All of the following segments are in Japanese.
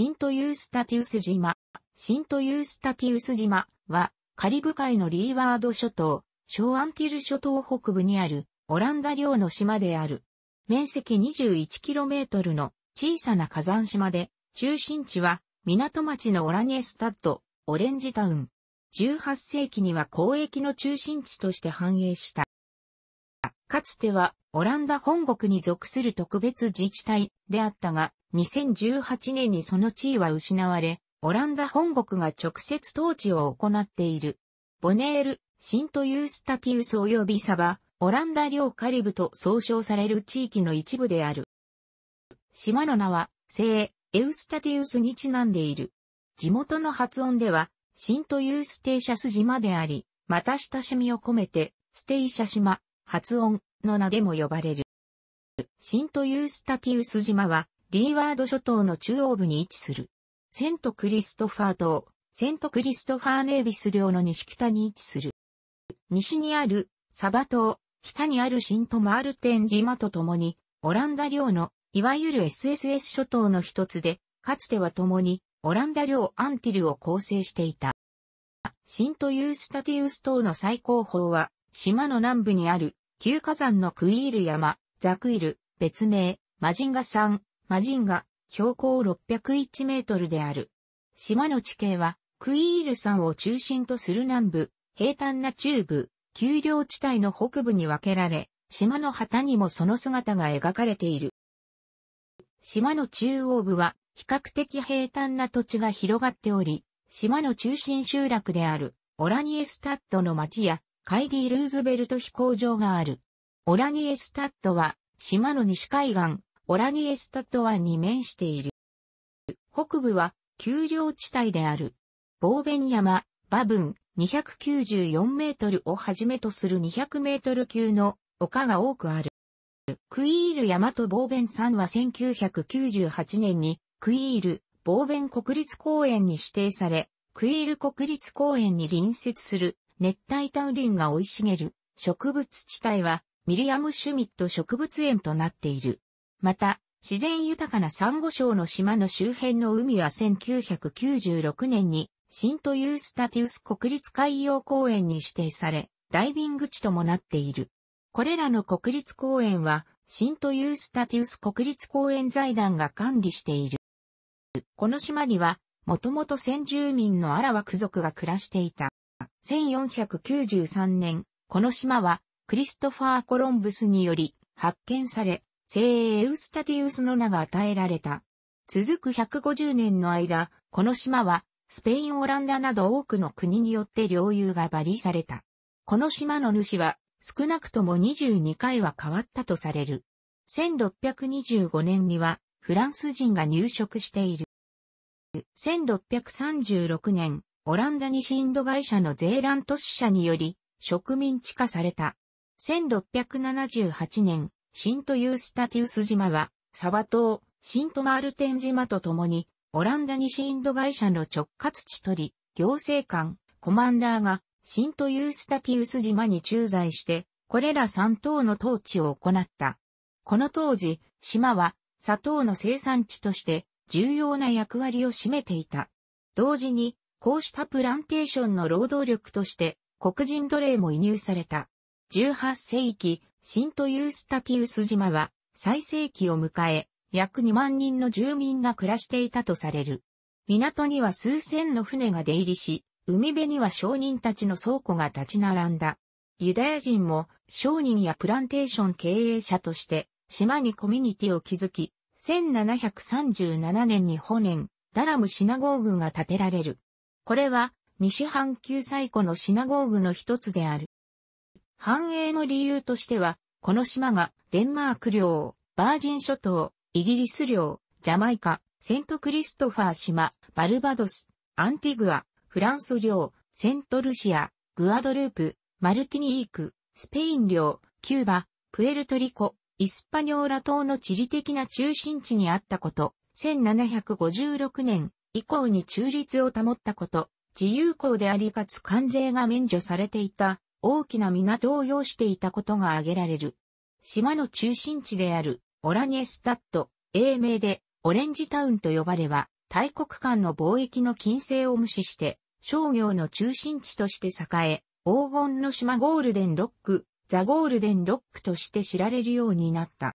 シントユースタティウス島。シントユースタティウス島は、カリブ海のリーワード諸島、小アンティル諸島北部にある、オランダ領の島である。面積 21km の小さな火山島で、中心地は港町のオラニエスタッド、オレンジタウン。18世紀には交易の中心地として繁栄した。かつてはオランダ本国に属する特別自治体であったが、2018年にその地位は失われ、オランダ本国が直接統治を行っている。ボネール、シントユースタティウス及びサバ、オランダ領カリブと総称される地域の一部である。島の名は、聖、エウスタティウスにちなんでいる。地元の発音では、シントユーステーシャス島であり、また親しみを込めて、ステイシャ島、発音の名でも呼ばれる。シント・ユースタティウス島は、リーワード諸島の中央部に位置する。セント・クリストファー島、セント・クリストファー・ネービス領の西北に位置する。西にあるサバ島、北にあるシント・マールテン島と共に、オランダ領の、いわゆる SSS 諸島の一つで、かつては共に、オランダ領アンティルを構成していた。シント・ユースタティウス島の最高峰は、島の南部にある、旧火山のクイール山、ザクイル、別名、マジンガ山、マジンガ、標高601メートルである。島の地形は、クイール山を中心とする南部、平坦な中部、丘陵地帯の北部に分けられ、島の旗にもその姿が描かれている。島の中央部は、比較的平坦な土地が広がっており、島の中心集落である、オラニエスタッドの町や、カイディ・ルーズベルト飛行場がある。オラニエスタッドは、島の西海岸、オラニエスタッド湾に面している。北部は、丘陵地帯である。ボーベン山、バブン、294メートルをはじめとする200メートル級の丘が多くある。クイール山とボーベン山は1998年にクイール、ボーベン国立公園に指定され、クイール国立公園に隣接する熱帯タウリンが生い茂る植物地帯はミリアム・シュミット植物園となっている。また、自然豊かなサンゴ礁の島の周辺の海は1996年にシントユースタティウス国立海洋公園に指定され、ダイビング地ともなっている。これらの国立公園は、シントユースタティウス国立公園財団が管理している。この島には、もともと先住民のアラワク族が暮らしていた。1493年、この島はクリストファー・コロンブスにより発見され、聖エウスタティウスの名が与えられた。続く150年の間、この島はスペイン・オランダなど多くの国によって領有がバリされた。この島の主は少なくとも22回は変わったとされる。1625年にはフランス人が入植している。1636年、オランダ西インド会社のゼーラント支社により植民地化された。1678年、シントユースタティウス島は、サバ島、シントマールテン島と共に、オランダ西インド会社の直轄地取り、行政官、コマンダーが、シントユースタティウス島に駐在して、これら3島の統治を行った。この当時、島は砂糖の生産地として重要な役割を占めていた。同時にこうしたプランテーションの労働力として黒人奴隷も移入された。18世紀、シントユースタティウス島は最盛期を迎え、約2万人の住民が暮らしていたとされる。港には数千の船が出入りし、海辺には商人たちの倉庫が立ち並んだ。ユダヤ人も商人やプランテーション経営者として島にコミュニティを築き、1737年に本年、ダラムシナゴーグが建てられる。これは西半球最古のシナゴーグの一つである。繁栄の理由としては、この島がデンマーク領、バージン諸島、イギリス領、ジャマイカ、セントクリストファー島、バルバドス、アンティグア、フランス領、セントルシア、グアドループ、マルティニーク、スペイン領、キューバ、プエルトリコ、イスパニョーラ島の地理的な中心地にあったこと、1756年、以降に中立を保ったこと、自由港でありかつ関税が免除されていた、大きな港を要していたことが挙げられる。島の中心地であるオラニエスタット、英名でオレンジタウンと呼ばれは、大国間の貿易の禁制を無視して、商業の中心地として栄え、黄金の島ゴールデンロック、ザゴールデンロックとして知られるようになった。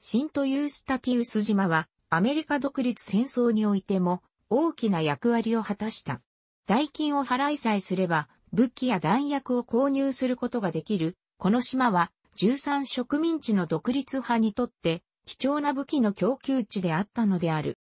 シントユースタティウス島は、アメリカ独立戦争においても、大きな役割を果たした。代金を払いさえすれば、武器や弾薬を購入することができる、この島は、13植民地の独立派にとって、貴重な武器の供給地であったのである。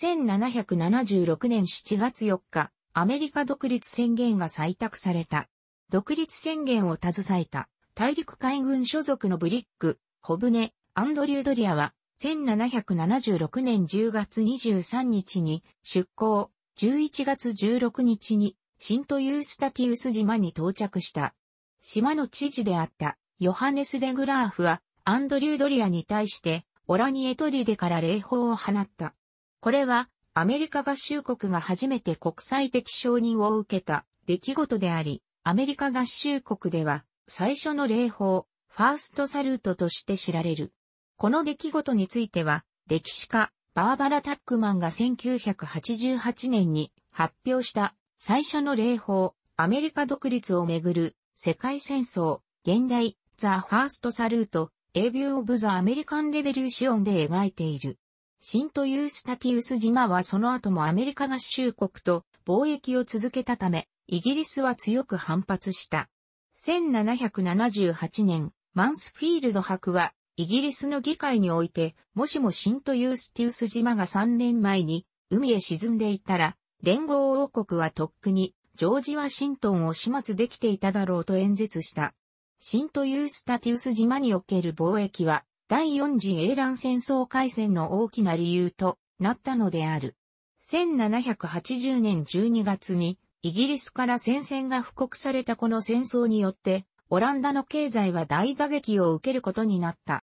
1776年7月4日、アメリカ独立宣言が採択された。独立宣言を携えた、大陸海軍所属のブリック、ホブネ、アンドリュードリアは、1776年10月23日に出港、11月16日にシントユースタティウス島に到着した。島の知事であったヨハネス・デグラーフはアンドリュー・ドリアに対してオラニエトリデから礼砲を放った。これはアメリカ合衆国が初めて国際的承認を受けた出来事であり、アメリカ合衆国では最初の礼砲、ファーストサルートとして知られる。この出来事については、歴史家、バーバラ・タックマンが1988年に発表した最初の霊法、アメリカ独立をめぐる世界戦争、現代、ザ・ファースト・サルート、エビュー・オブ・ザ・アメリカン・レベリューシオンで描いている。シント・ユースタティウス島はその後もアメリカ合衆国と貿易を続けたため、イギリスは強く反発した。1778年、マンスフィールド博はイギリスの議会において、もしもシントユースティウス島が3年前に海へ沈んでいたら、連合王国はとっくにジョージ・ワシントンを始末できていただろうと演説した。シントユースタティウス島における貿易は、第4次英乱戦争開戦の大きな理由となったのである。1780年12月に、イギリスから戦線が布告されたこの戦争によって、オランダの経済は大打撃を受けることになった。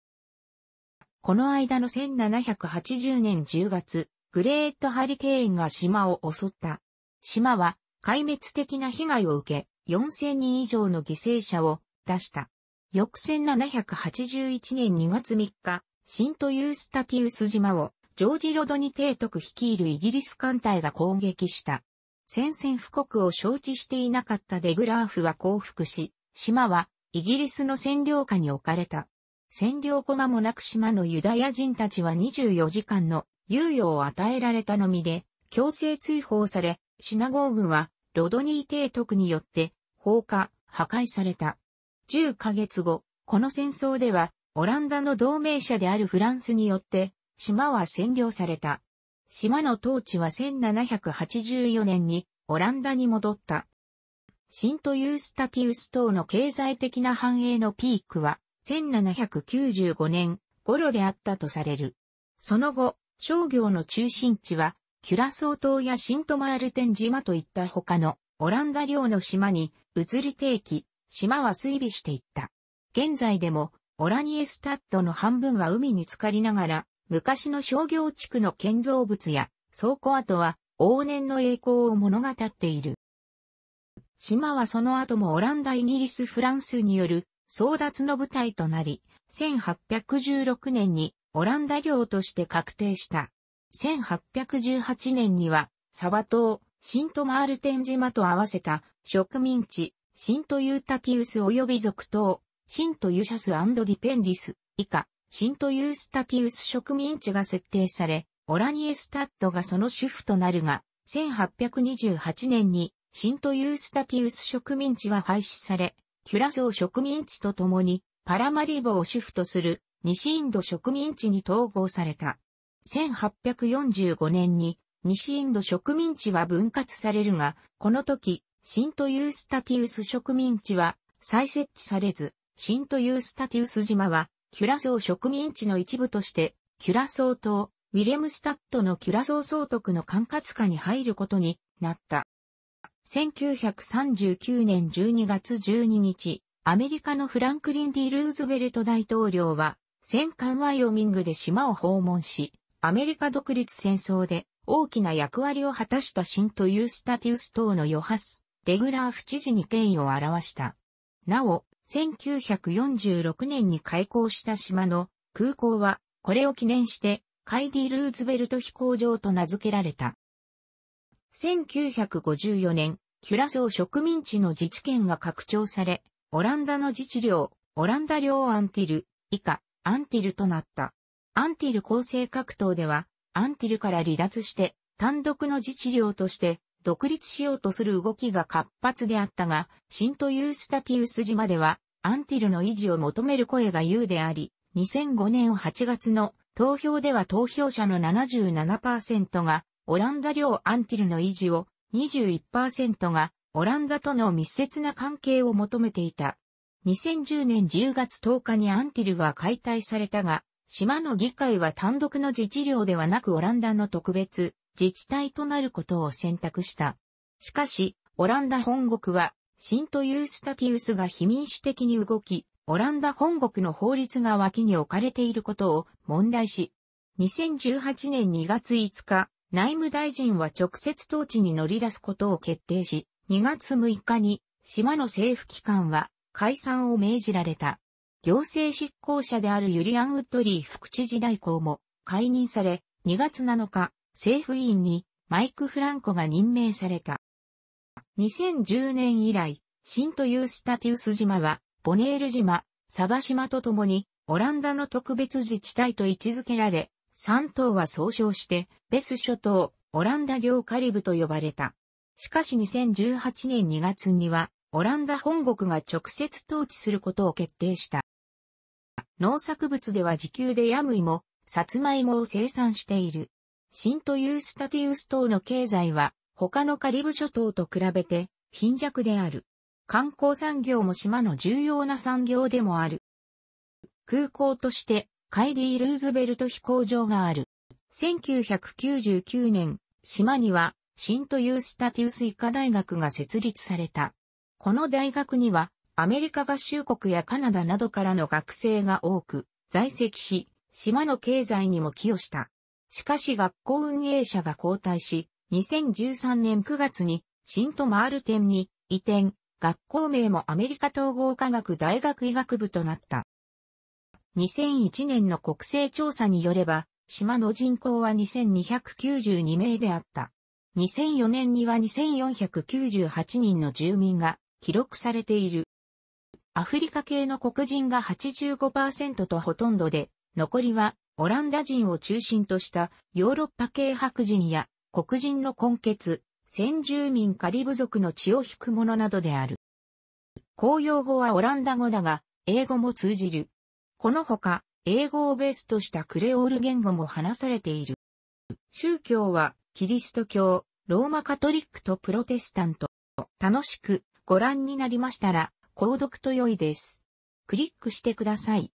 この間の1780年10月、グレートハリケーンが島を襲った。島は壊滅的な被害を受け、4000人以上の犠牲者を出した。翌1781年2月3日、シントユースタティウス島をジョージ・ロドニ提督率いるイギリス艦隊が攻撃した。宣戦布告を承知していなかったデグラーフは降伏し、島はイギリスの占領下に置かれた。占領駒もなく島のユダヤ人たちは24時間の猶予を与えられたのみで、強制追放され、シナゴーグはロドニー提督によって放火、破壊された。10ヶ月後、この戦争では、オランダの同盟者であるフランスによって、島は占領された。島の統治は1784年にオランダに戻った。シント・ユースタティウス島の経済的な繁栄のピークは1795年頃であったとされる。その後、商業の中心地は、キュラソー島やシントマールテン島といった他のオランダ領の島に移り定期、島は水尾していった。現在でも、オラニエスタッドの半分は海に浸かりながら、昔の商業地区の建造物や倉庫跡は往年の栄光を物語っている。島はその後もオランダイギリスフランスによる争奪の舞台となり、1816年にオランダ領として確定した。1818年には、サバ島、シントマールテン島と合わせた植民地、シントユータティウス及び族島、シントユシャスディペンディス以下、シントユースタティウス植民地が設定され、オラニエスタッドがその主婦となるが、1828年にシントユースタティウス植民地は廃止され、キュラソー植民地と共に、パラマリボを主婦とする西インド植民地に統合された。1845年に西インド植民地は分割されるが、この時、シントユースタティウス植民地は再設置されず、シントユースタティウス島はキュラソー植民地の一部として、キュラソー島、ウィレムスタットのキュラソー総督の管轄下に入ることになった。1939年12月12日、アメリカのフランクリン・ディ・ルーズベルト大統領は、戦艦ワイオミングで島を訪問し、アメリカ独立戦争で大きな役割を果たした新とユースタティウス等のヨハス、デグラーフ知事に権威を表した。なお、1946年に開港した島の空港は、これを記念して、カイディ・ルーズベルト飛行場と名付けられた。1954年、キュラソー植民地の自治権が拡張され、オランダの自治領、オランダ領アンティル、以下、アンティルとなった。アンティル構成格闘では、アンティルから離脱して、単独の自治領として、独立しようとする動きが活発であったが、シントユースタティウス島では、アンティルの維持を求める声が優であり、2005年8月の投票では投票者の77%がオランダ領アンティルの維持を21%がオランダとの密接な関係を求めていた。2010年10月10日にアンティルは解体されたが、島の議会は単独の自治領ではなくオランダの特別自治体となることを選択した。しかし、オランダ本国は、シント・ユースタティウスが非民主的に動き、オランダ本国の法律が脇に置かれていることを問題し、2018年2月5日、内務大臣は直接統治に乗り出すことを決定し、2月6日に島の政府機関は解散を命じられた。行政執行者であるユリアン・ウッドリー副知事代行も解任され、2月7日、政府委員にマイク・フランコが任命された。2010年以来、新というスタティウス島は、ボネール島、サバ島と共に、オランダの特別自治体と位置づけられ、3島は総称して、ベス諸島、オランダ領カリブと呼ばれた。しかし2018年2月には、オランダ本国が直接統治することを決定した。農作物では自給でヤムイも、サツマイモを生産している。シントユースタティウス島の経済は、他のカリブ諸島と比べて、貧弱である。観光産業も島の重要な産業でもある。空港として、カイディ・ルーズベルト飛行場がある。1999年、島には、シント・ユースタティウス医科大学が設立された。この大学には、アメリカ合衆国やカナダなどからの学生が多く、在籍し、島の経済にも寄与した。しかし学校運営者が交代し、2013年9月に、シント・マール店に移転、学校名もアメリカ統合科学大学医学部となった。2001年の国勢調査によれば、島の人口は2292名であった。2004年には2498人の住民が記録されている。アフリカ系の黒人が85%とほとんどで、残りはオランダ人を中心としたヨーロッパ系白人や黒人の根血、先住民カリブ族の血を引くものなどである。公用語はオランダ語だが、英語も通じる。このほか、英語をベースとしたクレオール言語も話されている。宗教は、キリスト教、ローマカトリックとプロテスタント。楽しくご覧になりましたら、購読と良いです。クリックしてください。